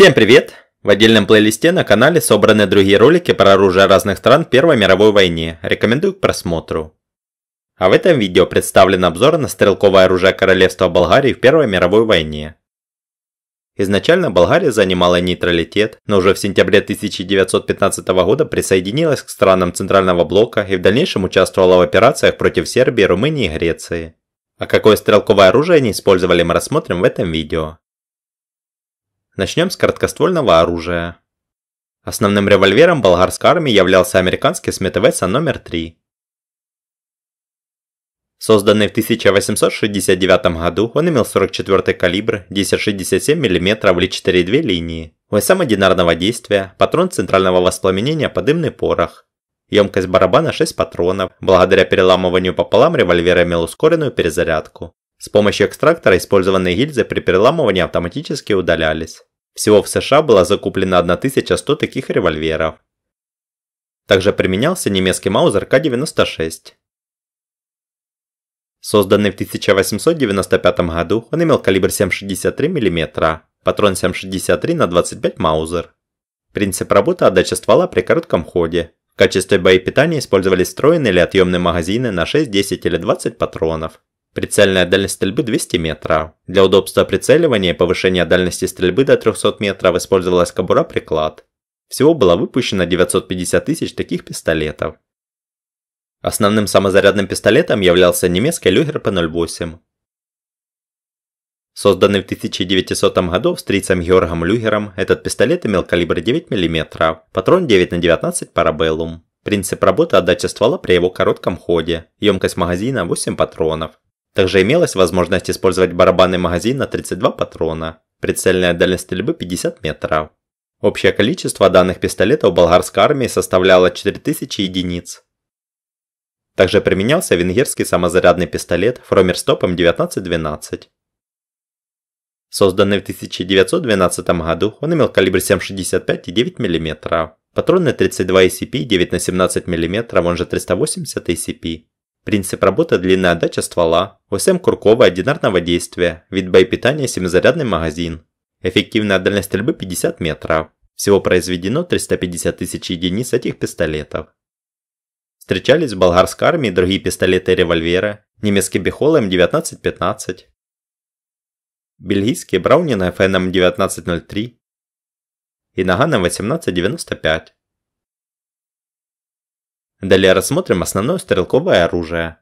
Всем привет! В отдельном плейлисте на канале собраны другие ролики про оружие разных стран Первой мировой войны. Рекомендую к просмотру. А в этом видео представлен обзор на стрелковое оружие Королевства Болгарии в Первой мировой войне. Изначально Болгария занимала нейтралитет, но уже в сентябре 1915 года присоединилась к странам Центрального блока и в дальнейшем участвовала в операциях против Сербии, Румынии и Греции. А какое стрелковое оружие они использовали мы рассмотрим в этом видео. Начнем с короткоствольного оружия. Основным револьвером болгарской армии являлся американский Смит и Вессон номер 3. Созданный в 1869 году, он имел 44 калибр 10,67 мм или 4,2 линии, весом одинарного действия, патрон центрального воспламенения подымный порох. Емкость барабана 6 патронов, благодаря переламыванию пополам револьвер имел ускоренную перезарядку. С помощью экстрактора использованные гильзы при переламывании автоматически удалялись. Всего в США было закуплено 1100 таких револьверов. Также применялся немецкий Маузер К-96. Созданный в 1895 году, он имел калибр 7,63 мм, патрон 7,63 на 25 Маузер. Принцип работы – отдача ствола при коротком ходе. В качестве боепитания использовались встроенные или отъемные магазины на 6, 10 или 20 патронов. Прицельная дальность стрельбы 200 метра. Для удобства прицеливания и повышения дальности стрельбы до 300 метров использовалась кобура-приклад. Всего было выпущено 950 тысяч таких пистолетов. Основным самозарядным пистолетом являлся немецкий Люгер П-08. Созданный в 1900 году австрийцем Георгом Люгером, этот пистолет имел калибр 9 мм, патрон 9 на 19 парабеллум. Принцип работы – отдача ствола при его коротком ходе, емкость магазина – 8 патронов. Также имелась возможность использовать барабанный магазин на 32 патрона, прицельная дальность стрельбы 50 метров. Общее количество данных пистолетов болгарской армии составляло 4000 единиц. Также применялся венгерский самозарядный пистолет Фромер Стопом 1912. Созданный в 1912 году, он имел калибр 7,65 и 9 мм, патроны 32 ACP 9 на 17 мм, он же 380 ACP, Принцип работы – длинная отдача ствола, ОСМ курковая одинарного действия, вид боепитания – семизарядный магазин. Эффективная дальность стрельбы 50 метров. Всего произведено 350 тысяч единиц этих пистолетов. Встречались в болгарской армии другие пистолеты и револьверы, немецкий Бехол М1915, бельгийский Браунин ФН М1903 и Наган М1895. Далее рассмотрим основное стрелковое оружие.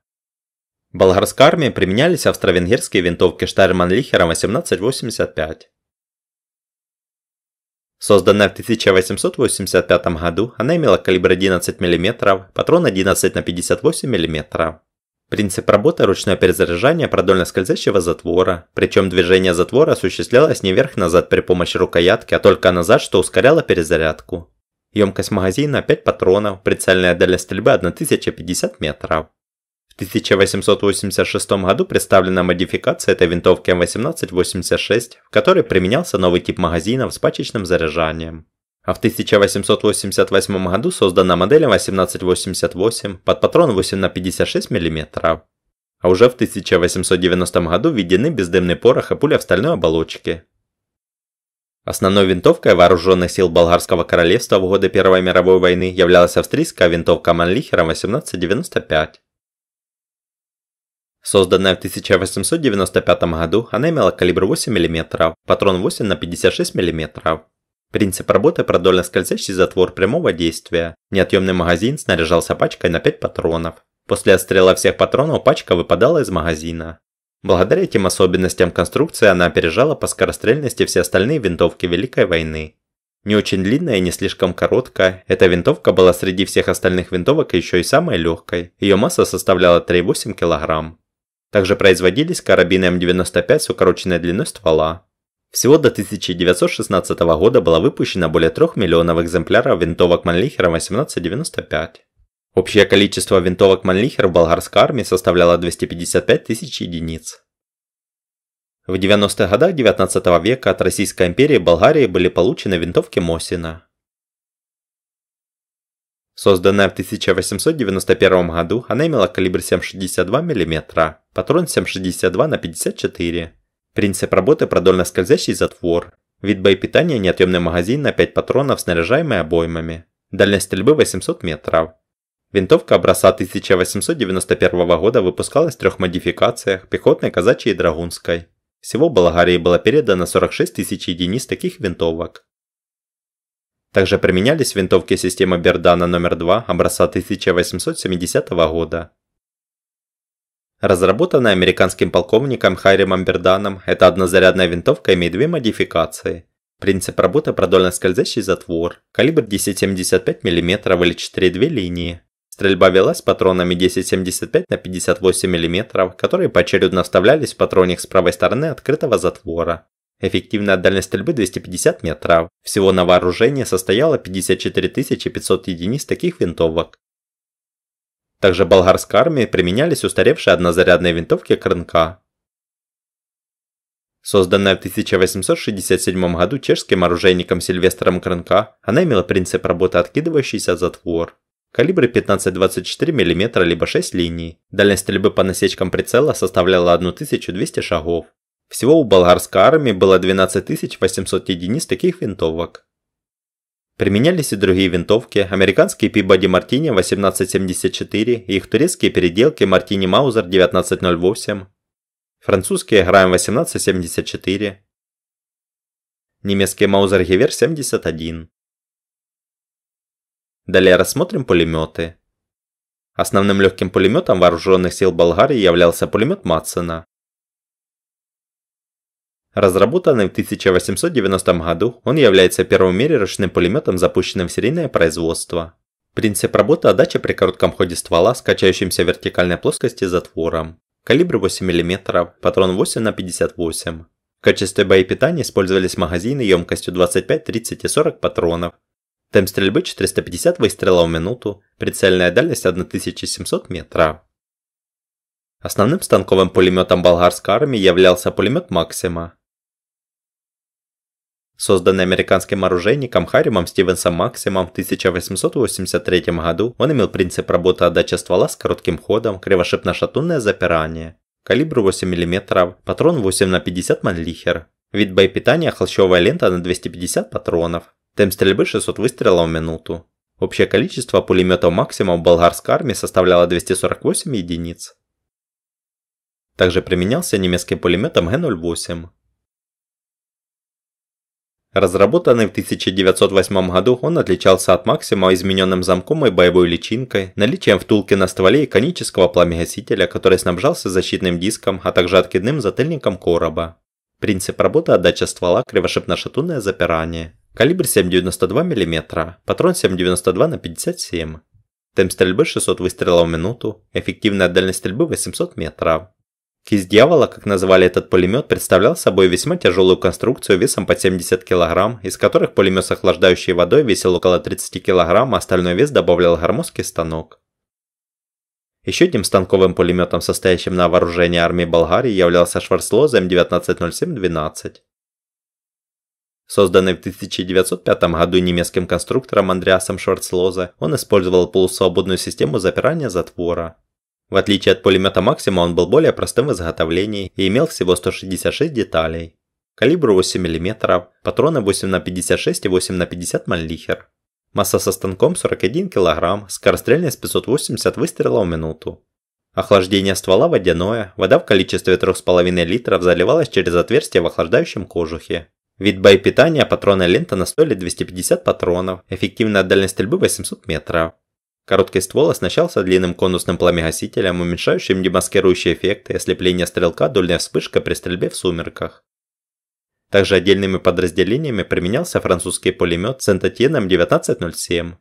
В болгарской армии применялись австро-венгерские винтовки Штайрман-Лихера 1885. Созданная в 1885 году, она имела калибр 11 мм, патрон 11 на 58 мм. Принцип работы – ручное перезаряжание продольно-скользящего затвора, причем движение затвора осуществлялось не вверх-назад при помощи рукоятки, а только назад, что ускоряло перезарядку. Емкость магазина 5 патронов, прицельная дальность стрельбы 1050 метров. В 1886 году представлена модификация этой винтовки М1886, в которой применялся новый тип магазинов с пачечным заряжанием. А в 1888 году создана модель 1888 под патрон 8 на 56 мм. А уже в 1890 году введены бездымный порох и пуля в стальной оболочке, Основной винтовкой вооруженных сил Болгарского королевства в годы Первой мировой войны являлась австрийская винтовка Манлихера 1895. Созданная в 1895 году, она имела калибр 8 мм, патрон 8 на 56 мм. Принцип работы продольно скользящий затвор прямого действия. Неотъемный магазин снаряжался пачкой на 5 патронов. После отстрела всех патронов пачка выпадала из магазина. Благодаря этим особенностям конструкции она опережала по скорострельности все остальные винтовки Великой войны. Не очень длинная и не слишком короткая, эта винтовка была среди всех остальных винтовок еще и самой легкой, ее масса составляла 3,8 кг. Также производились карабины М95 с укороченной длиной ствола. Всего до 1916 года было выпущено более 3 миллионов экземпляров винтовок Манлихера 1895. Общее количество винтовок Манлихер в болгарской армии составляло 255 тысяч единиц. В 90-х годах 19 века от Российской империи Болгарии были получены винтовки Мосина. Созданная в 1891 году, она имела калибр 7,62 мм, патрон 7,62 на 54 Принцип работы продольно-скользящий затвор. Вид боепитания неотъемный магазин на 5 патронов, снаряжаемый обоймами. Дальность стрельбы 800 метров. Винтовка образца 1891 года выпускалась в трех модификациях – пехотной, казачьей и драгунской. Всего Болгарии было передано 46 тысяч единиц таких винтовок. Также применялись винтовки системы Бердана номер 2 образца 1870 года. Разработанная американским полковником Хайримом Берданом, эта однозарядная винтовка имеет две модификации. Принцип работы продольно скользящий затвор, калибр 10,75 мм или 4,2 линии. Стрельба велась патронами 10,75 на 58 мм, которые поочередно вставлялись в патронник с правой стороны открытого затвора. Эффективная дальность стрельбы 250 метров. Всего на вооружение состояло 54 500 единиц таких винтовок. Также в болгарской армии применялись устаревшие однозарядные винтовки КРНК. Созданная в 1867 году чешским оружейником Сильвестром КРНК, она имела принцип работы откидывающийся затвор. Калибры 15-24 мм либо 6 линий. Дальность стрельбы по насечкам прицела составляла 1200 шагов. Всего у болгарской армии было 12800 единиц таких винтовок. Применялись и другие винтовки, американские Peabody Martini 1874 и их турецкие переделки Martini Mauser 1908, французские Грайм 1874, немецкие Mauser Gewehr 71. Далее рассмотрим пулеметы. Основным легким пулеметом вооруженных сил Болгарии являлся пулемет Мацена. Разработанный в 1890 году, он является первым в мире ручным пулеметом, запущенным в серийное производство. Принцип работы – отдача при коротком ходе ствола с качающимся в вертикальной плоскости затвором. Калибр 8 мм, патрон 8 на 58 В качестве боепитания использовались магазины емкостью 25, 30 и 40 патронов, Темп стрельбы 450 выстрелов в минуту, прицельная дальность 1700 метра. Основным станковым пулеметом болгарской армии являлся пулемет «Максима». Созданный американским оружейником Харримом Стивенсом Максимом в 1883 году, он имел принцип работы отдачи ствола с коротким ходом, кривошипно-шатунное запирание, калибр 8 мм, патрон 8 на 50 манлихер, вид боепитания холщовая лента на 250 патронов, Темп стрельбы 600 выстрелов в минуту. Общее количество пулеметов максимум в болгарской армии составляло 248 единиц. Также применялся немецкий пулемет Г-08. Разработанный в 1908 году, он отличался от Максима измененным замком и боевой личинкой, наличием втулки на стволе и конического пламегасителя, который снабжался защитным диском, а также откидным затыльником короба. Принцип работы – отдача ствола, кривошипно-шатунное запирание. Калибр 7,92 мм, патрон 7,92 на 57 Темп стрельбы 600 выстрелов в минуту, эффективная дальность стрельбы 800 метров. Кисть дьявола, как назвали этот пулемет, представлял собой весьма тяжелую конструкцию весом под 70 кг, из которых пулемет с охлаждающей водой весил около 30 кг, а остальной вес добавлял громоздкий станок. Еще одним станковым пулеметом, состоящим на вооружении армии Болгарии, являлся Шварцлоза М1907-12. Созданный в 1905 году немецким конструктором Андреасом Шварцлоза, он использовал полусвободную систему запирания затвора. В отличие от пулемета Максима, он был более простым в изготовлении и имел всего 166 деталей. Калибр 8 мм, патроны 8 на 56 и 8 на 50 мальлихер. Масса со станком 41 кг, скорострельность 580 выстрелов в минуту. Охлаждение ствола водяное, вода в количестве 3,5 литров заливалась через отверстие в охлаждающем кожухе. Вид боепитания патронная лента на стойле 250 патронов, эффективная дальность стрельбы 800 метров. Короткий ствол оснащался длинным конусным пламегасителем, уменьшающим демаскирующие эффекты, ослепление стрелка, дульная вспышка при стрельбе в сумерках. Также отдельными подразделениями применялся французский пулемет с энтотином 1907.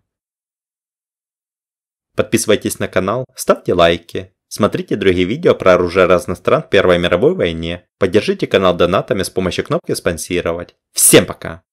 Подписывайтесь на канал, ставьте лайки. Смотрите другие видео про оружие разных стран в Первой мировой войне. Поддержите канал донатами с помощью кнопки «Спонсировать». Всем пока!